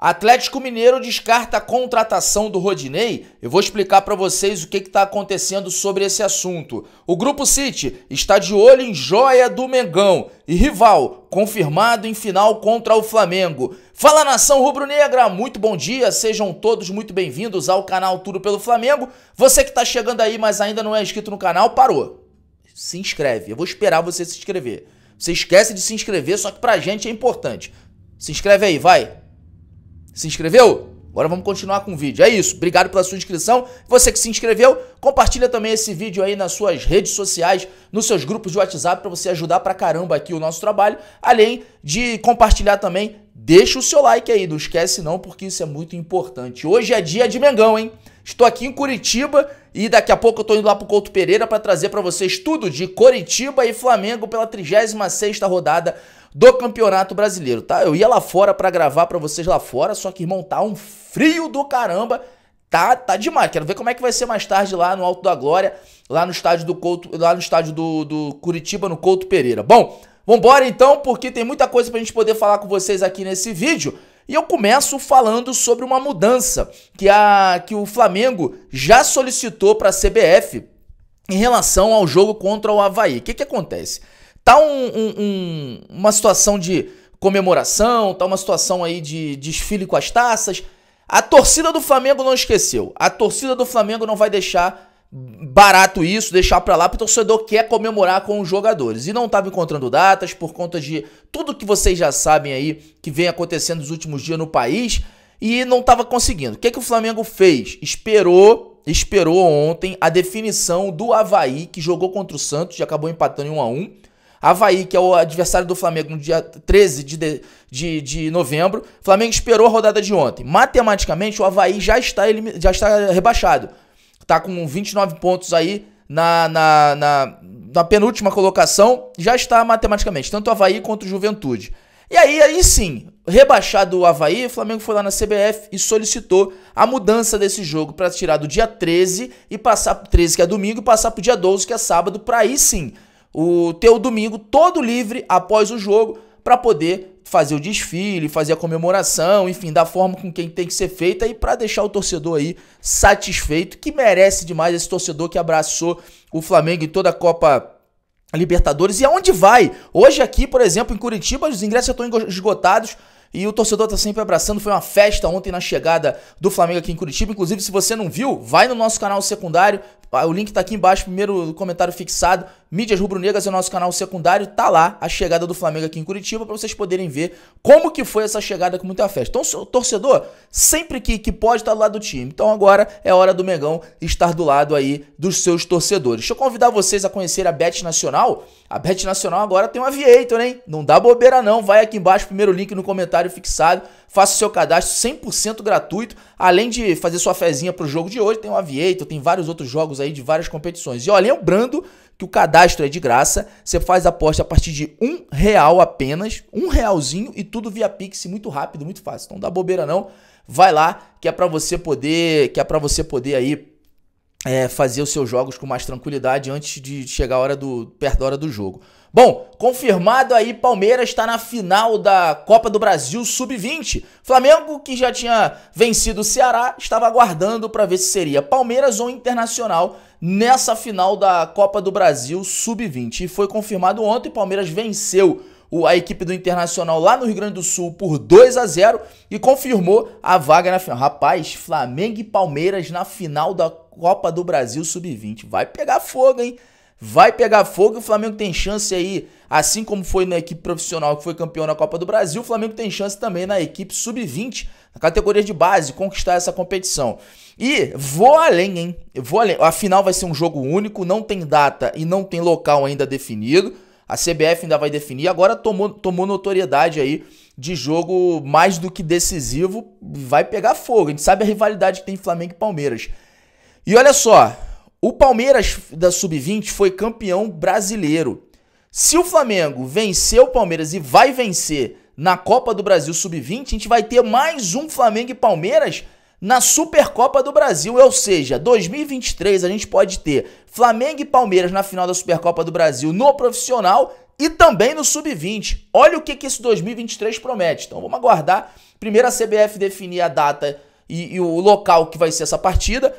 Atlético Mineiro descarta a contratação do Rodinei. Eu vou explicar para vocês o que está acontecendo sobre esse assunto. O Grupo City está de olho em joia do Mengão e rival confirmado em final contra o Flamengo. Fala nação rubro-negra, muito bom dia, sejam todos muito bem-vindos ao canal Tudo pelo Flamengo. Você que está chegando aí, mas ainda não é inscrito no canal, parou. Se inscreve, eu vou esperar você se inscrever. Você esquece de se inscrever, só que pra gente é importante. Se inscreve aí, vai. Se inscreveu? Agora vamos continuar com o vídeo. É isso. Obrigado pela sua inscrição. Você que se inscreveu, compartilha também esse vídeo aí nas suas redes sociais, nos seus grupos de WhatsApp para você ajudar pra caramba aqui o nosso trabalho. Além de compartilhar também, deixa o seu like aí, não esquece não, porque isso é muito importante. Hoje é dia de Mengão, hein? Estou aqui em Curitiba e daqui a pouco eu tô indo lá pro Couto Pereira para trazer para vocês tudo de Curitiba e Flamengo pela 36ª rodada do Campeonato Brasileiro, tá? Eu ia lá fora para gravar para vocês lá fora, só que, irmão, tá um frio do caramba. Tá, tá demais. Quero ver como é que vai ser mais tarde lá no Alto da Glória, lá no estádio do Couto, lá no estádio do, do Curitiba, no Couto Pereira. Bom, vambora então, porque tem muita coisa pra gente poder falar com vocês aqui nesse vídeo. E eu começo falando sobre uma mudança que, a, que o Flamengo já solicitou para a CBF em relação ao jogo contra o Havaí. O que, que acontece? tá um, um, uma situação de comemoração, tá uma situação aí de desfile com as taças. A torcida do Flamengo não esqueceu. A torcida do Flamengo não vai deixar barato isso, deixar para lá, porque o torcedor quer comemorar com os jogadores. E não estava encontrando datas por conta de tudo que vocês já sabem aí que vem acontecendo nos últimos dias no país e não estava conseguindo. O que, que o Flamengo fez? Esperou, esperou ontem a definição do Havaí, que jogou contra o Santos e acabou empatando em 1 a 1 Havaí, que é o adversário do Flamengo no dia 13 de, de, de, de novembro. O Flamengo esperou a rodada de ontem. Matematicamente, o Havaí já está, elim... já está rebaixado. Está com 29 pontos aí na, na, na, na, penúltima colocação. Já está matematicamente, tanto o Havaí quanto o Juventude. E aí, aí sim, rebaixado o Havaí, o Flamengo foi lá na CBF e solicitou a mudança desse jogo para tirar do dia 13 e passar 13 que é domingo e passar pro dia 12 que é sábado, para aí sim o teu domingo todo livre após o jogo para poder fazer o desfile, fazer a comemoração, enfim, da forma com quem tem que ser feita e para deixar o torcedor aí satisfeito, que merece demais esse torcedor que abraçou o Flamengo e toda a Copa Libertadores e aonde vai? Hoje aqui, por exemplo, em Curitiba, os ingressos já estão esgotados e o torcedor está sempre abraçando. Foi uma festa ontem na chegada do Flamengo aqui em Curitiba. Inclusive, se você não viu, vai no nosso canal secundário. Ah, o link está aqui embaixo, primeiro comentário fixado. Mídias Rubro-Negras é o nosso canal secundário, tá lá a chegada do Flamengo aqui em Curitiba para vocês poderem ver como que foi essa chegada com muita festa. Então, o torcedor sempre que, que pode estar tá do lado do time. Então, agora é hora do megão estar do lado aí dos seus torcedores. Deixa eu convidar vocês a conhecer a Bet Nacional. A Bet Nacional agora tem um aviator, hein? Não dá bobeira não, vai aqui embaixo, primeiro link no comentário fixado, faça o seu cadastro 100% gratuito, além de fazer sua fezinha pro jogo de hoje, tem um aviator, tem vários outros jogos aí de várias competições. E ó, lembrando que o cadastro é de graça. Você faz aposta a partir de um real apenas, um realzinho e tudo via Pix, muito rápido, muito fácil. Então, não dá bobeira não. Vai lá que é para você poder, que é para você poder aí é, fazer os seus jogos com mais tranquilidade antes de chegar a hora do, perto da hora do jogo. Bom, confirmado aí, Palmeiras está na final da Copa do Brasil Sub-20. Flamengo, que já tinha vencido o Ceará, estava aguardando para ver se seria Palmeiras ou Internacional nessa final da Copa do Brasil Sub-20. E foi confirmado ontem, Palmeiras venceu a equipe do Internacional lá no Rio Grande do Sul por 2 a 0 e confirmou a vaga na final. Rapaz, Flamengo e Palmeiras na final da Copa do Brasil Sub-20. Vai pegar fogo, hein? Vai pegar fogo e o Flamengo tem chance aí, assim como foi na equipe profissional que foi campeão na Copa do Brasil, o Flamengo tem chance também na equipe sub-20, na categoria de base, conquistar essa competição. E vou além, hein? vou além. A final vai ser um jogo único, não tem data e não tem local ainda definido. A CBF ainda vai definir, agora tomou, tomou notoriedade aí de jogo mais do que decisivo, vai pegar fogo. A gente sabe a rivalidade que tem Flamengo e Palmeiras. E olha só, o Palmeiras da Sub-20 foi campeão brasileiro. Se o Flamengo vencer o Palmeiras e vai vencer na Copa do Brasil Sub-20, a gente vai ter mais um Flamengo e Palmeiras na Supercopa do Brasil, ou seja, 2023 a gente pode ter Flamengo e Palmeiras na final da Supercopa do Brasil no profissional e também no sub-20. Olha o que, que esse 2023 promete. Então vamos aguardar primeiro a CBF definir a data e, e o local que vai ser essa partida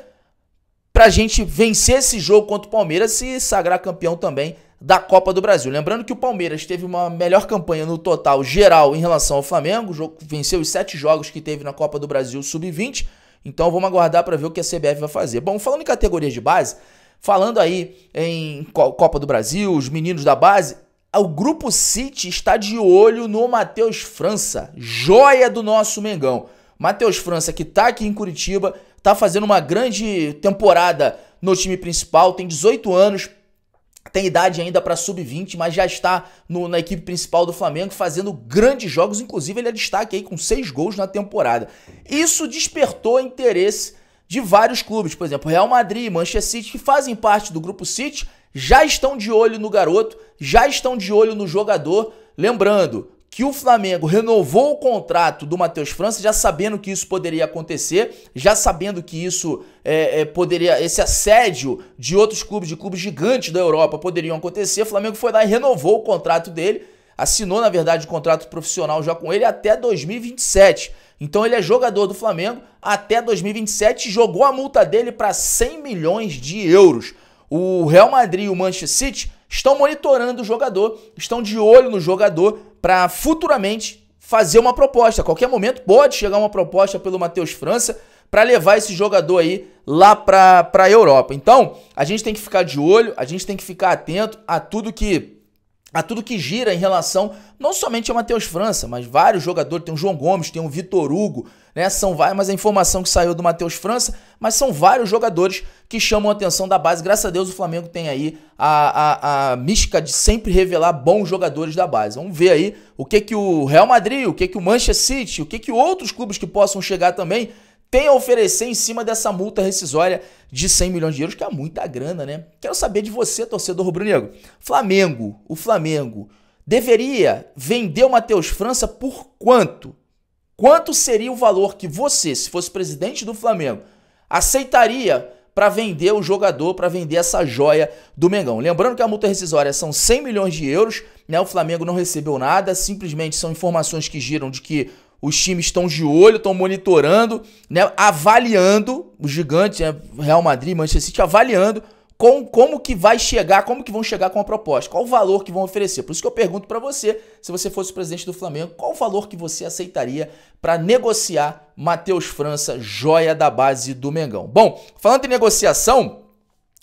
para a gente vencer esse jogo contra o Palmeiras e sagrar campeão também da Copa do Brasil. Lembrando que o Palmeiras teve uma melhor campanha no total geral em relação ao Flamengo, venceu os sete jogos que teve na Copa do Brasil Sub-20, então vamos aguardar para ver o que a CBF vai fazer. Bom, falando em categoria de base, falando aí em Copa do Brasil, os meninos da base, o Grupo City está de olho no Matheus França, joia do nosso Mengão. Matheus França, que está aqui em Curitiba, está fazendo uma grande temporada no time principal, tem 18 anos, tem idade ainda para sub-20, mas já está no, na equipe principal do Flamengo fazendo grandes jogos, inclusive ele é destaque aí com seis gols na temporada. Isso despertou interesse de vários clubes, por exemplo, Real Madrid, Manchester City, que fazem parte do grupo City, já estão de olho no garoto, já estão de olho no jogador. Lembrando, que o Flamengo renovou o contrato do Matheus França, já sabendo que isso poderia acontecer, já sabendo que isso é, é, poderia, esse assédio de outros clubes, de clubes gigantes da Europa poderiam acontecer, o Flamengo foi lá e renovou o contrato dele, assinou, na verdade, o um contrato profissional já com ele até 2027. Então ele é jogador do Flamengo até 2027 jogou a multa dele para 100 milhões de euros. O Real Madrid e o Manchester City estão monitorando o jogador, estão de olho no jogador para futuramente fazer uma proposta. A qualquer momento pode chegar uma proposta pelo Matheus França para levar esse jogador aí lá para a Europa. Então, a gente tem que ficar de olho, a gente tem que ficar atento a tudo que a tudo que gira em relação não somente a Matheus França, mas vários jogadores, tem o João Gomes, tem o Vitor Hugo, né? São vários, mas a informação que saiu do Matheus França, mas são vários jogadores que chamam a atenção da base. Graças a Deus o Flamengo tem aí a, a, a mística de sempre revelar bons jogadores da base. Vamos ver aí o que que o Real Madrid, o que que o Manchester City, o que que outros clubes que possam chegar também tem a oferecer em cima dessa multa rescisória de 100 milhões de euros, que é muita grana, né? Quero saber de você, torcedor rubro-negro. Flamengo, o Flamengo deveria vender o Matheus França por quanto? Quanto seria o valor que você, se fosse presidente do Flamengo, aceitaria para vender o jogador, para vender essa joia do Mengão. Lembrando que a multa rescisória são 100 milhões de euros, né? O Flamengo não recebeu nada, simplesmente são informações que giram de que os times estão de olho, estão monitorando, né, avaliando os gigantes, né, Real Madrid, Manchester City, avaliando com, como que vai chegar, como que vão chegar com a proposta, qual o valor que vão oferecer. Por isso que eu pergunto para você, se você fosse o presidente do Flamengo, qual o valor que você aceitaria para negociar Matheus França, joia da base do Mengão. Bom, falando em negociação,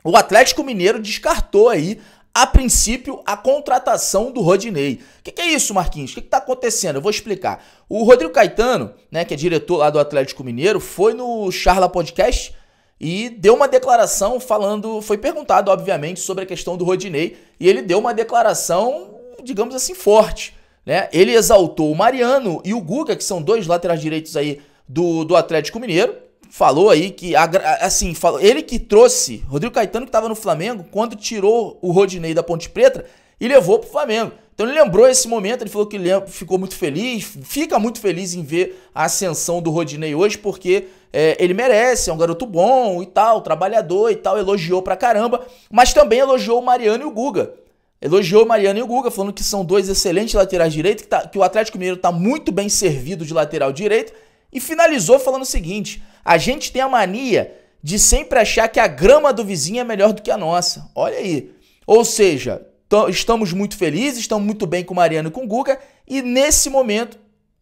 o Atlético Mineiro descartou aí a princípio, a contratação do Rodinei. O que, que, é isso, Marquinhos? O que está acontecendo? Eu vou explicar. O Rodrigo Caetano, né, que é diretor lá do Atlético Mineiro, foi no Charla Podcast e deu uma declaração falando. Foi perguntado, obviamente, sobre a questão do Rodinei. E ele deu uma declaração, digamos assim, forte. Né? Ele exaltou o Mariano e o Guga, que são dois laterais direitos aí do, do Atlético Mineiro falou aí que, assim, falou, ele que trouxe, Rodrigo Caetano que estava no Flamengo, quando tirou o Rodinei da Ponte Preta e levou pro Flamengo. Então ele lembrou esse momento, ele falou que ficou muito feliz, fica muito feliz em ver a ascensão do Rodinei hoje, porque é, ele merece, é um garoto bom e tal, trabalhador e tal, elogiou pra caramba, mas também elogiou o Mariano e o Guga. Elogiou o Mariano e o Guga, falando que são dois excelentes laterais direitos, que, tá, que o Atlético Mineiro está muito bem servido de lateral direito e finalizou falando o seguinte: a gente tem a mania de sempre achar que a grama do vizinho é melhor do que a nossa. Olha aí. Ou seja, estamos muito felizes, estamos muito bem com o Mariano e com o Guga, e nesse momento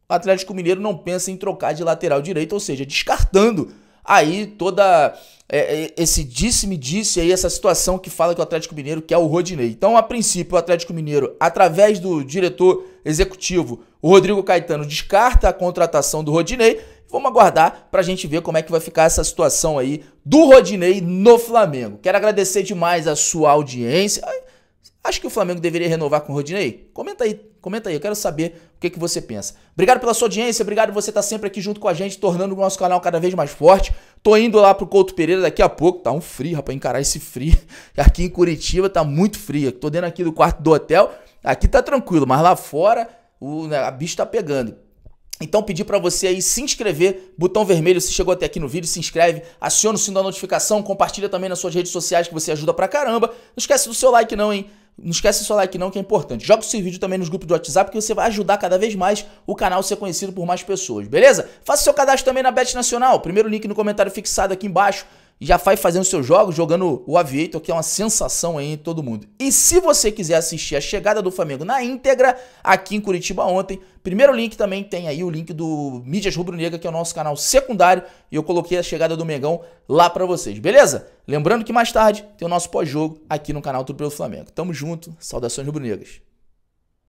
o Atlético Mineiro não pensa em trocar de lateral direito, ou seja, descartando aí toda é, é esse disse-me-disse aí, essa situação que fala que o Atlético Mineiro quer o Rodinei. Então, a princípio, o Atlético Mineiro, através do diretor executivo, o Rodrigo Caetano, descarta a contratação do Rodinei. Vamos aguardar para a gente ver como é que vai ficar essa situação aí do Rodinei no Flamengo. Quero agradecer demais a sua audiência. Acho que o Flamengo deveria renovar com o Rodinei? Comenta aí, comenta aí, eu quero saber que, que você pensa. Obrigado pela sua audiência, obrigado você estar sempre aqui junto com a gente, tornando o nosso canal cada vez mais forte. Tô indo lá pro Couto Pereira daqui a pouco, tá um frio, rapaz, encarar esse frio. Aqui em Curitiba tá muito frio, tô dentro aqui do quarto do hotel, aqui tá tranquilo, mas lá fora o, né, a bicho tá pegando. Então pedi para você aí se inscrever, botão vermelho, se chegou até aqui no vídeo, se inscreve, aciona o sino da notificação, compartilha também nas suas redes sociais que você ajuda pra caramba. Não esquece do seu like não, hein? Não esquece seu like não, que é importante. Joga esse vídeo também nos grupos do WhatsApp, que você vai ajudar cada vez mais o canal a ser conhecido por mais pessoas, beleza? Faça seu cadastro também na Bet Nacional. Primeiro link no comentário fixado aqui embaixo já vai fazendo seus jogos, jogando o Aviator, que é uma sensação aí em todo mundo. E se você quiser assistir a chegada do Flamengo na íntegra, aqui em Curitiba ontem, primeiro link também tem aí o link do Mídias Rubro Negra, que é o nosso canal secundário, e eu coloquei a chegada do Mengão lá para vocês, beleza? Lembrando que mais tarde tem o nosso pós-jogo aqui no canal Tudo pelo Flamengo. Tamo junto, saudações rubro-negras.